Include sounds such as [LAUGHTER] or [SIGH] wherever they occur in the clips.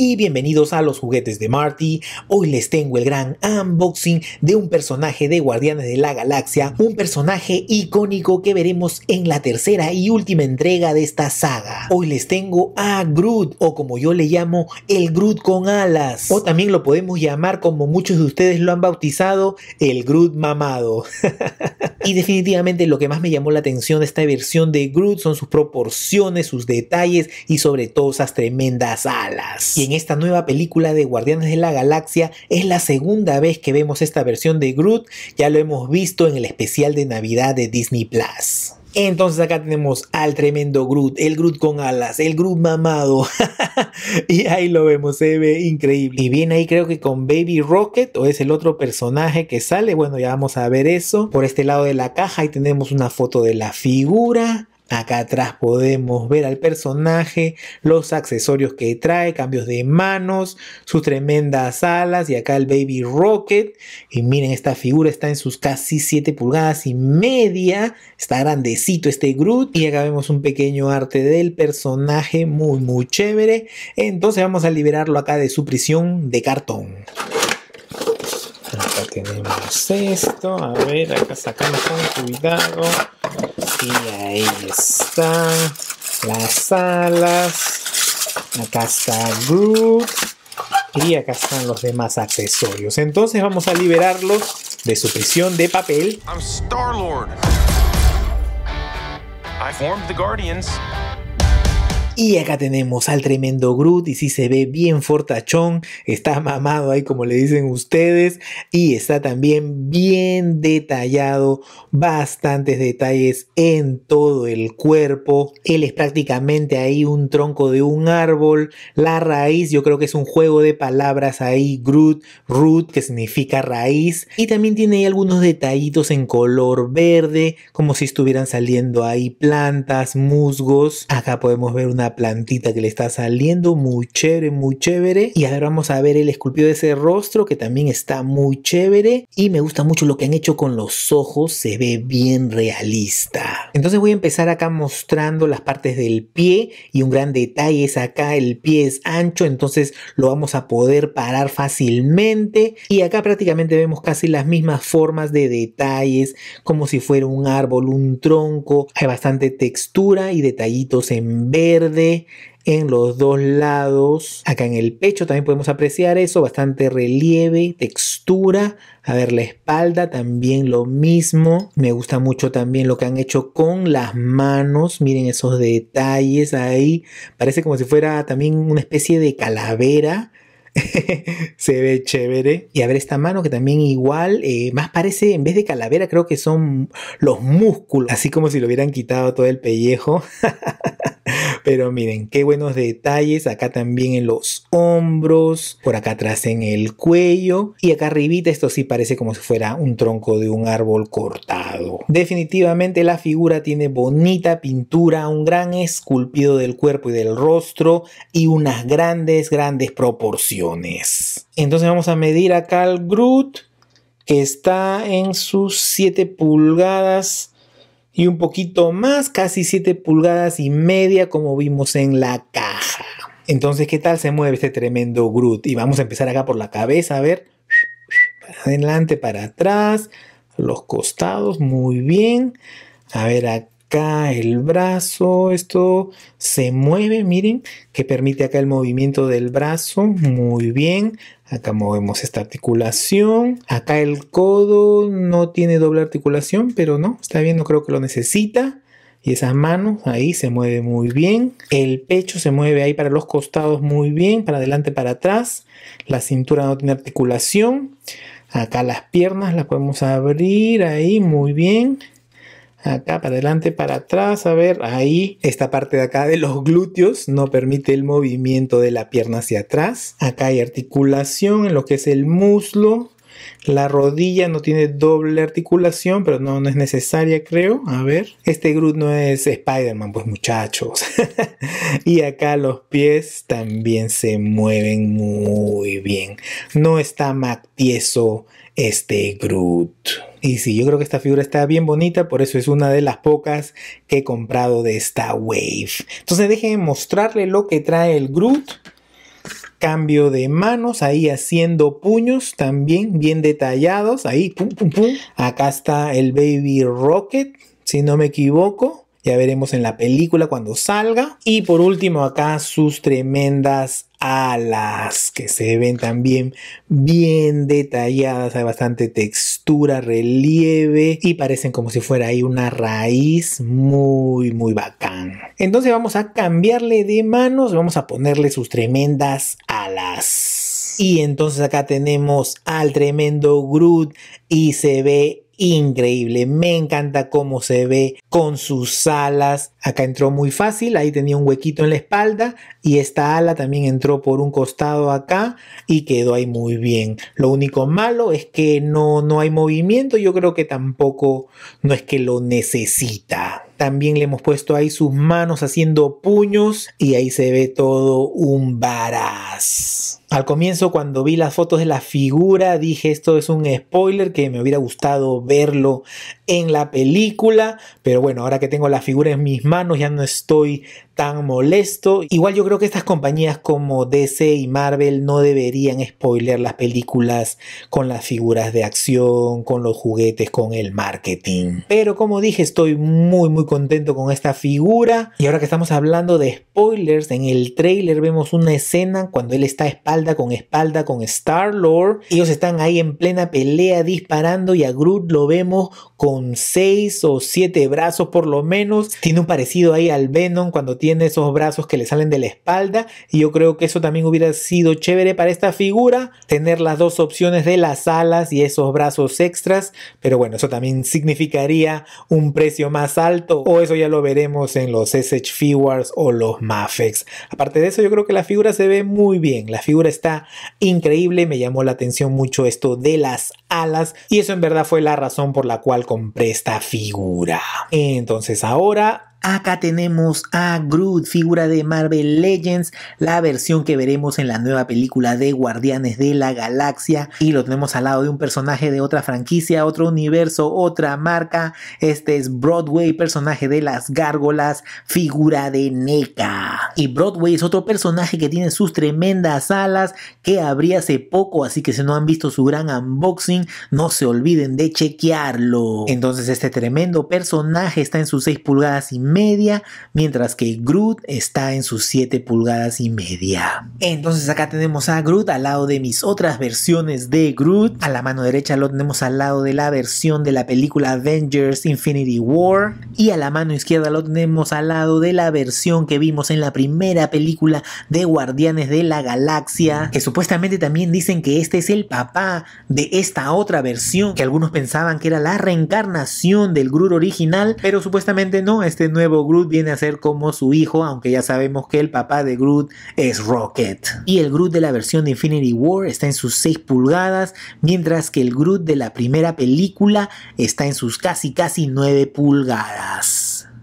y bienvenidos a los juguetes de Marty. Hoy les tengo el gran unboxing de un personaje de Guardianes de la Galaxia, un personaje icónico que veremos en la tercera y última entrega de esta saga. Hoy les tengo a Groot o como yo le llamo el Groot con alas o también lo podemos llamar como muchos de ustedes lo han bautizado el Groot mamado. [LAUGHS] y definitivamente lo que más me llamó la atención de esta versión de Groot son sus proporciones, sus detalles y sobre todo esas tremendas alas. En esta nueva película de Guardianes de la Galaxia es la segunda vez que vemos esta versión de Groot, ya lo hemos visto en el especial de Navidad de Disney Plus. Entonces acá tenemos al tremendo Groot, el Groot con alas, el Groot mamado. [LAUGHS] y ahí lo vemos, se ve increíble. Y viene ahí creo que con Baby Rocket o es el otro personaje que sale. Bueno, ya vamos a ver eso. Por este lado de la caja ahí tenemos una foto de la figura. Acá atrás podemos ver al personaje, los accesorios que trae, cambios de manos, sus tremendas alas y acá el Baby Rocket. Y miren, esta figura está en sus casi 7 pulgadas y media. Está grandecito este Groot. Y acá vemos un pequeño arte del personaje muy muy chévere. Entonces vamos a liberarlo acá de su prisión de cartón tenemos esto. A ver, acá sacamos con cuidado. Y ahí están las alas. Acá está Groot. Y acá están los demás accesorios. Entonces vamos a liberarlos de su prisión de papel. I'm Star I formed the Guardians. Y acá tenemos al tremendo Groot y si se ve bien fortachón, está mamado ahí como le dicen ustedes y está también bien detallado, bastantes detalles en todo el cuerpo. Él es prácticamente ahí un tronco de un árbol, la raíz, yo creo que es un juego de palabras ahí, Groot, root que significa raíz y también tiene ahí algunos detallitos en color verde como si estuvieran saliendo ahí plantas, musgos. Acá podemos ver una plantita que le está saliendo, muy chévere, muy chévere. Y ahora vamos a ver el esculpido de ese rostro que también está muy chévere. Y me gusta mucho lo que han hecho con los ojos, se ve bien realista. Entonces voy a empezar acá mostrando las partes del pie y un gran detalle es acá el pie es ancho, entonces lo vamos a poder parar fácilmente. Y acá prácticamente vemos casi las mismas formas de detalles, como si fuera un árbol, un tronco. Hay bastante textura y detallitos en verde en los dos lados. Acá en el pecho también podemos apreciar eso, bastante relieve, textura. A ver, la espalda también lo mismo. Me gusta mucho también lo que han hecho con las manos. Miren esos detalles ahí. Parece como si fuera también una especie de calavera. [LAUGHS] se ve chévere. Y a ver esta mano que también igual, eh, más parece, en vez de calavera, creo que son los músculos, así como si lo hubieran quitado todo el pellejo. [LAUGHS] Pero miren, qué buenos detalles. Acá también en los hombros, por acá atrás en el cuello. Y acá arribita esto sí parece como si fuera un tronco de un árbol cortado. Definitivamente la figura tiene bonita pintura, un gran esculpido del cuerpo y del rostro y unas grandes, grandes proporciones. Entonces vamos a medir acá al Groot que está en sus 7 pulgadas y un poquito más, casi 7 pulgadas y media como vimos en la caja. Entonces, ¿qué tal se mueve este tremendo Groot? Y vamos a empezar acá por la cabeza, a ver. adelante, para atrás, los costados, muy bien. A ver acá acá el brazo, esto se mueve, miren, que permite acá el movimiento del brazo, muy bien, acá movemos esta articulación, acá el codo no tiene doble articulación, pero no, está bien, no creo que lo necesita. Y esas manos ahí se mueve muy bien. El pecho se mueve ahí para los costados muy bien, para adelante, para atrás. La cintura no tiene articulación. Acá las piernas las podemos abrir ahí muy bien acá para adelante, para atrás, a ver, ahí, esta parte de acá de los glúteos no permite el movimiento de la pierna hacia atrás, acá hay articulación en lo que es el muslo, la rodilla no tiene doble articulación, pero no, no es necesaria, creo. A ver, este Groot no es Spider-Man, pues muchachos. [LAUGHS] y acá los pies también se mueven muy bien. No está mactieso este Groot. Y sí, yo creo que esta figura está bien bonita, por eso es una de las pocas que he comprado de esta Wave. Entonces déjenme mostrarle lo que trae el Groot cambio de manos, ahí haciendo puños también bien detallados, ahí, pum, pum, pum. Acá está el Baby Rocket, si no me equivoco. Ya veremos en la película cuando salga. Y por último acá sus tremendas alas que se ven también bien detalladas. Hay bastante textura, relieve y parecen como si fuera ahí una raíz muy muy bacán. Entonces vamos a cambiarle de manos. Vamos a ponerle sus tremendas y entonces acá tenemos al tremendo Groot y se ve increíble. Me encanta cómo se ve con sus alas. Acá entró muy fácil, ahí tenía un huequito en la espalda y esta ala también entró por un costado acá y quedó ahí muy bien. Lo único malo es que no, no hay movimiento, yo creo que tampoco no es que lo necesita. También le hemos puesto ahí sus manos haciendo puños y ahí se ve todo un varaz. Al comienzo cuando vi las fotos de la figura dije esto es un spoiler que me hubiera gustado verlo en la película, pero bueno, ahora que tengo la figura en mis manos ya no estoy tan molesto. Igual yo creo que estas compañías como DC y Marvel no deberían spoiler las películas con las figuras de acción, con los juguetes, con el marketing. Pero como dije, estoy muy muy contento con esta figura. Y ahora que estamos hablando de spoilers, en el trailer vemos una escena cuando él está espalda con espalda con Star-Lord. Ellos están ahí en plena pelea disparando y a Groot lo vemos con seis o siete brazos por lo menos. Tiene un parecido ahí al Venom cuando tiene esos brazos que le salen de la espalda. Y yo creo que eso también hubiera sido chévere para esta figura, tener las dos opciones de las alas y esos brazos extras. Pero bueno, eso también significaría un precio más alto o eso ya lo veremos en los SH Figures o los Mafex. Aparte de eso, yo creo que la figura se ve muy bien. La figura está increíble. Me llamó la atención mucho esto de las alas y eso en verdad fue la razón por la cual compré esta figura. Entonces ahora Acá tenemos a Groot, figura de Marvel Legends, la versión que veremos en la nueva película de Guardianes de la Galaxia. Y lo tenemos al lado de un personaje de otra franquicia, otro universo, otra marca. Este es Broadway, personaje de las gárgolas, figura de NECA. Y Broadway es otro personaje que tiene sus tremendas alas que abrí hace poco, así que si no han visto su gran unboxing, no se olviden de chequearlo. Entonces este tremendo personaje está en sus 6 pulgadas y media, mientras que Groot está en sus 7 pulgadas y media. Entonces acá tenemos a Groot al lado de mis otras versiones de Groot. A la mano derecha lo tenemos al lado de la versión de la película Avengers Infinity War. Y a la mano izquierda lo tenemos al lado de la versión que vimos en la primera película de Guardianes de la Galaxia. Que supuestamente también dicen que este es el papá de esta otra versión. Que algunos pensaban que era la reencarnación del Groot original. Pero supuestamente no, este no nuevo Groot viene a ser como su hijo, aunque ya sabemos que el papá de Groot es Rocket. Y el Groot de la versión de Infinity War está en sus 6 pulgadas, mientras que el Groot de la primera película está en sus casi casi 9 pulgadas.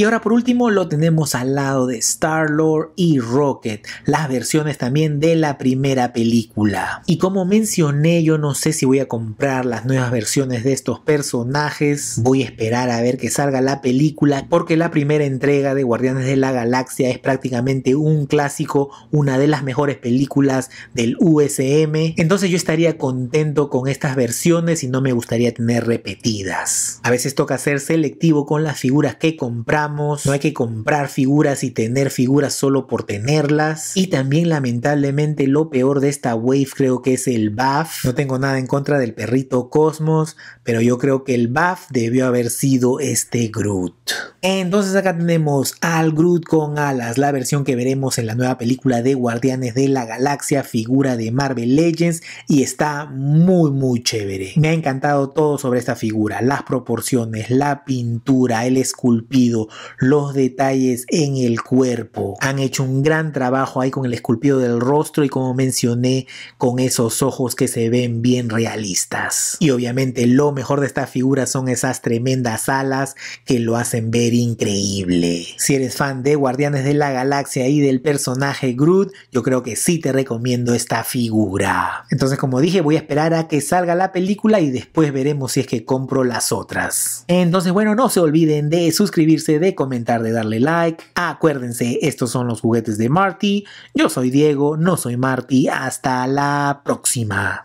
Y ahora por último lo tenemos al lado de Star-Lord y Rocket, las versiones también de la primera película. Y como mencioné, yo no sé si voy a comprar las nuevas versiones de estos personajes, voy a esperar a ver que salga la película, porque la primera entrega de Guardianes de la Galaxia es prácticamente un clásico, una de las mejores películas del USM, entonces yo estaría contento con estas versiones y no me gustaría tener repetidas. A veces toca ser selectivo con las figuras que compramos, no hay que comprar figuras y tener figuras solo por tenerlas. Y también lamentablemente lo peor de esta wave creo que es el buff. No tengo nada en contra del perrito Cosmos, pero yo creo que el buff debió haber sido este Groot. Entonces acá tenemos al Groot con alas, la versión que veremos en la nueva película de Guardianes de la Galaxia, figura de Marvel Legends y está muy muy chévere. Me ha encantado todo sobre esta figura, las proporciones, la pintura, el esculpido, los detalles en el cuerpo. Han hecho un gran trabajo ahí con el esculpido del rostro y como mencioné con esos ojos que se ven bien realistas. Y obviamente lo mejor de esta figura son esas tremendas alas que lo hacen ver increíble. Si eres fan de Guardianes de la Galaxia y del personaje Groot, yo creo que sí te recomiendo esta figura. Entonces, como dije, voy a esperar a que salga la película y después veremos si es que compro las otras. Entonces, bueno, no se olviden de suscribirse, de comentar, de darle like. Acuérdense, estos son los juguetes de Marty. Yo soy Diego, no soy Marty. Hasta la próxima.